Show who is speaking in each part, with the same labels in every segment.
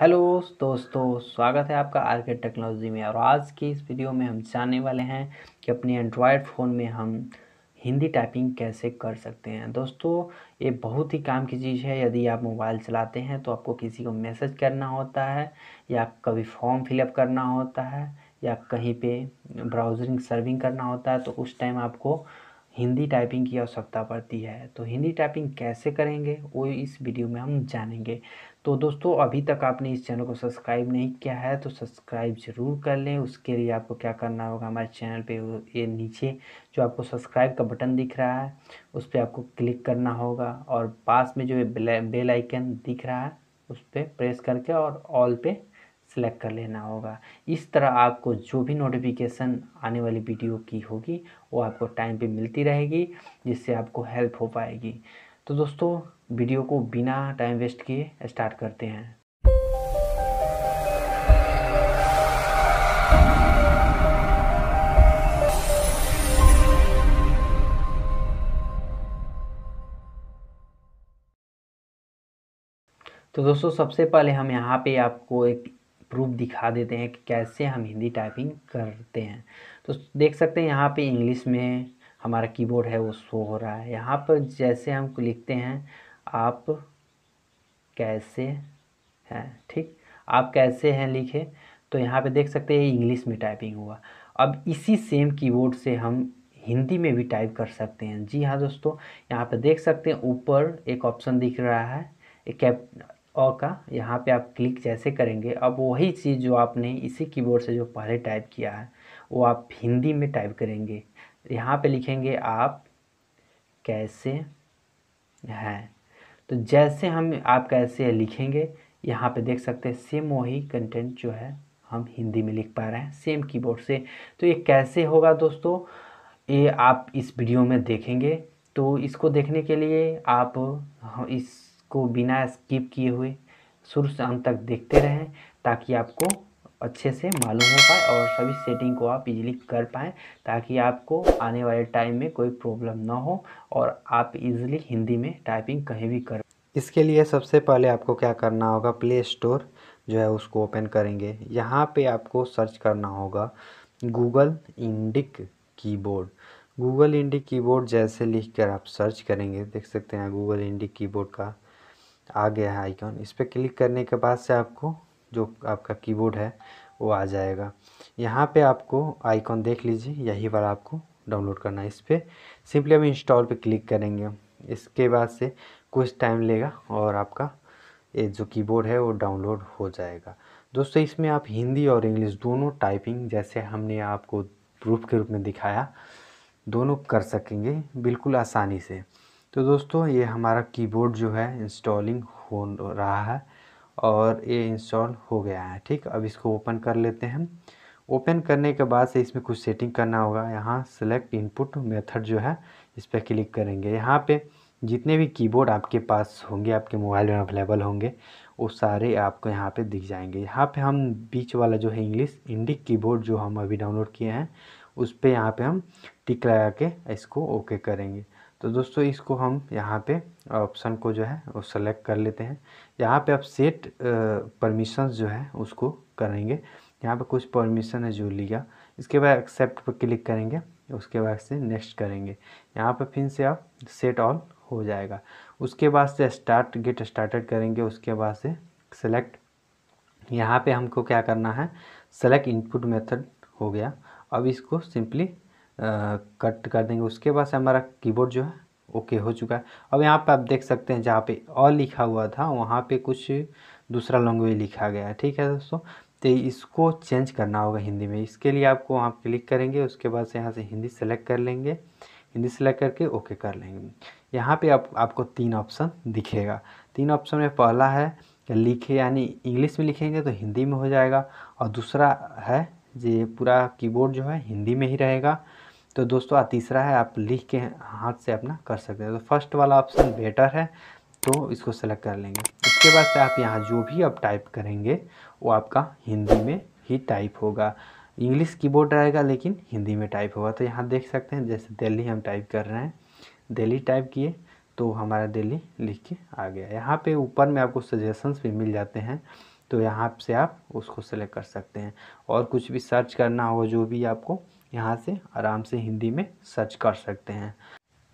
Speaker 1: hello दोस्तों स्वागत है आपका आर के टेक्नोलॉजी में और आज की इस वीडियो में हम जानने वाले हैं कि अपने एंड्रॉयड फ़ोन में हम हिंदी टाइपिंग कैसे कर सकते हैं दोस्तों ये बहुत ही काम की चीज़ है यदि आप मोबाइल चलाते हैं तो आपको किसी को मैसेज करना होता है या कभी फॉर्म फिलअप करना होता है या कहीं पे ब्राउजरिंग सर्विंग करना होता है तो उस टाइम आपको हिंदी टाइपिंग की आवश्यकता पड़ती है तो हिंदी टाइपिंग कैसे करेंगे वो इस वीडियो में हम जानेंगे तो दोस्तों अभी तक आपने इस चैनल को सब्सक्राइब नहीं किया है तो सब्सक्राइब ज़रूर कर लें उसके लिए आपको क्या करना होगा हमारे चैनल पे ये नीचे जो आपको सब्सक्राइब का बटन दिख रहा है उस पर आपको क्लिक करना होगा और पास में जो बेल आइकन दिख रहा है उस पर प्रेस करके और ऑल पे सेलेक्ट कर लेना होगा इस तरह आपको जो भी नोटिफिकेशन आने वाली वीडियो की होगी वो आपको टाइम पर मिलती रहेगी जिससे आपको हेल्प हो पाएगी तो दोस्तों वीडियो को बिना टाइम वेस्ट किए स्टार्ट करते हैं तो दोस्तों सबसे पहले हम यहाँ पे आपको एक प्रूफ दिखा देते हैं कि कैसे हम हिंदी टाइपिंग करते हैं तो देख सकते हैं यहाँ पे इंग्लिश में हमारा कीबोर्ड है वो शो हो रहा है यहाँ पर जैसे हम लिखते हैं आप कैसे हैं ठीक आप कैसे हैं लिखे तो यहाँ पे देख सकते हैं इंग्लिश में टाइपिंग हुआ अब इसी सेम कीबोर्ड से हम हिंदी में भी टाइप कर सकते हैं जी हाँ दोस्तों यहाँ पे देख सकते हैं ऊपर एक ऑप्शन दिख रहा है एक कैप और का यहाँ पे आप क्लिक जैसे करेंगे अब वही चीज़ जो आपने इसी कीबोर्ड से जो पहले टाइप किया है वो आप हिंदी में टाइप करेंगे यहाँ पे लिखेंगे आप कैसे हैं तो जैसे हम आप कैसे लिखेंगे यहाँ पे देख सकते हैं सेम वही कंटेंट जो है हम हिंदी में लिख पा रहे हैं सेम कीबोर्ड से तो ये कैसे होगा दोस्तों ये आप इस वीडियो में देखेंगे तो इसको देखने के लिए आप इसको बिना स्किप किए हुए शुरू से अंत तक देखते रहें ताकि आपको अच्छे से मालूम हो पाए और सभी सेटिंग को आप इजीली कर पाएँ ताकि आपको आने वाले टाइम में कोई प्रॉब्लम ना हो और आप इजीली हिंदी में टाइपिंग कहीं भी कर इसके लिए सबसे पहले आपको क्या करना होगा प्ले स्टोर जो है उसको ओपन करेंगे यहाँ पे आपको सर्च करना होगा Google Indic keyboard Google Indic keyboard जैसे लिख कर आप सर्च करेंगे देख सकते हैं गूगल इंडिक कीबोर्ड का आ गया है आइकॉन इस पर क्लिक करने के बाद से आपको जो आपका कीबोर्ड है वो आ जाएगा यहाँ पे आपको आइकॉन देख लीजिए यही वाला आपको डाउनलोड करना है इस पर सिंपली हम इंस्टॉल पे क्लिक करेंगे इसके बाद से कुछ टाइम लेगा और आपका ये जो कीबोर्ड है वो डाउनलोड हो जाएगा दोस्तों इसमें आप हिंदी और इंग्लिश दोनों टाइपिंग जैसे हमने आपको प्रूफ के रूप में दिखाया दोनों कर सकेंगे बिल्कुल आसानी से तो दोस्तों ये हमारा कीबोर्ड जो है इंस्टॉलिंग हो रहा है और ये इंस्टॉल हो गया है ठीक अब इसको ओपन कर लेते हैं ओपन करने के बाद से इसमें कुछ सेटिंग करना होगा यहाँ सेलेक्ट इनपुट मेथड जो है इस पर क्लिक करेंगे यहाँ पे जितने भी कीबोर्ड आपके पास होंगे आपके मोबाइल में अवेलेबल होंगे वो सारे आपको यहाँ पे दिख जाएंगे यहाँ पे हम बीच वाला जो है इंग्लिश इंडिक कीबोर्ड जो हम अभी डाउनलोड किए हैं उस पर यहाँ पर हम टिक लगा के इसको ओके करेंगे तो दोस्तों इसको हम यहाँ पे ऑप्शन को जो है वो सेलेक्ट कर लेते हैं यहाँ पे आप सेट परमिशंस जो है उसको करेंगे यहाँ पे कुछ परमिशन है जो लिया इसके बाद एक्सेप्ट पर क्लिक करेंगे उसके बाद से नेक्स्ट करेंगे यहाँ पे फिर से आप सेट ऑल हो जाएगा उसके बाद से स्टार्ट गेट स्टार्टेड करेंगे उसके बाद से सेलेक्ट यहाँ पे हमको क्या करना है सेलेक्ट इनपुट मेथड हो गया अब इसको सिंपली कट कर देंगे उसके बाद से हमारा कीबोर्ड जो है ओके हो चुका है अब यहाँ पे आप देख सकते हैं जहाँ पे और लिखा हुआ था वहाँ पे कुछ दूसरा लैंग्वेज लिखा गया है ठीक है दोस्तों तो इसको चेंज करना होगा हिंदी में इसके लिए आपको वहाँ क्लिक करेंगे उसके बाद से यहाँ से हिंदी सेलेक्ट कर लेंगे हिंदी सेलेक्ट करके ओके कर लेंगे यहाँ पे आप आपको तीन ऑप्शन दिखेगा तीन ऑप्शन में पहला है लिखे यानी इंग्लिश में लिखेंगे तो हिंदी में हो जाएगा और दूसरा है जे पूरा कीबोर्ड जो है हिंदी में ही रहेगा तो दोस्तों तीसरा है आप लिख के हाथ से अपना कर सकते हैं तो फर्स्ट वाला ऑप्शन बेटर है तो इसको सेलेक्ट कर लेंगे इसके बाद से आप यहाँ जो भी आप टाइप करेंगे वो आपका हिंदी में ही टाइप होगा इंग्लिश कीबोर्ड रहेगा लेकिन हिंदी में टाइप होगा तो यहाँ देख सकते हैं जैसे दिल्ली हम टाइप कर रहे हैं दिल्ली टाइप किए तो हमारा दिल्ली लिख के आ गया यहाँ पे ऊपर में आपको सजेशंस भी मिल जाते हैं तो यहाँ से आप उसको सेलेक्ट कर सकते हैं और कुछ भी सर्च करना हो जो भी आपको यहाँ से आराम से हिंदी में सर्च कर सकते हैं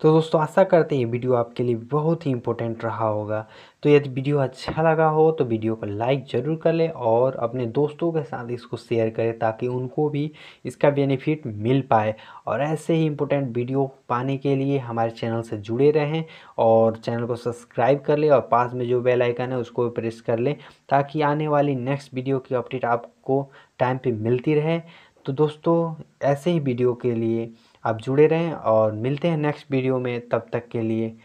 Speaker 1: तो दोस्तों आशा करते हैं ये वीडियो आपके लिए बहुत ही इंपॉर्टेंट रहा होगा तो यदि वीडियो अच्छा लगा हो तो वीडियो को लाइक ज़रूर कर ले और अपने दोस्तों के साथ इसको शेयर करें ताकि उनको भी इसका बेनिफिट मिल पाए और ऐसे ही इंपॉर्टेंट वीडियो पाने के लिए हमारे चैनल से जुड़े रहें और चैनल को सब्सक्राइब कर लें और पास में जो बेलाइकन है उसको प्रेस कर लें ताकि आने वाली नेक्स्ट वीडियो की अपडेट आपको टाइम पर मिलती रहे तो दोस्तों ऐसे ही वीडियो के लिए आप जुड़े रहें और मिलते हैं नेक्स्ट वीडियो में तब तक के लिए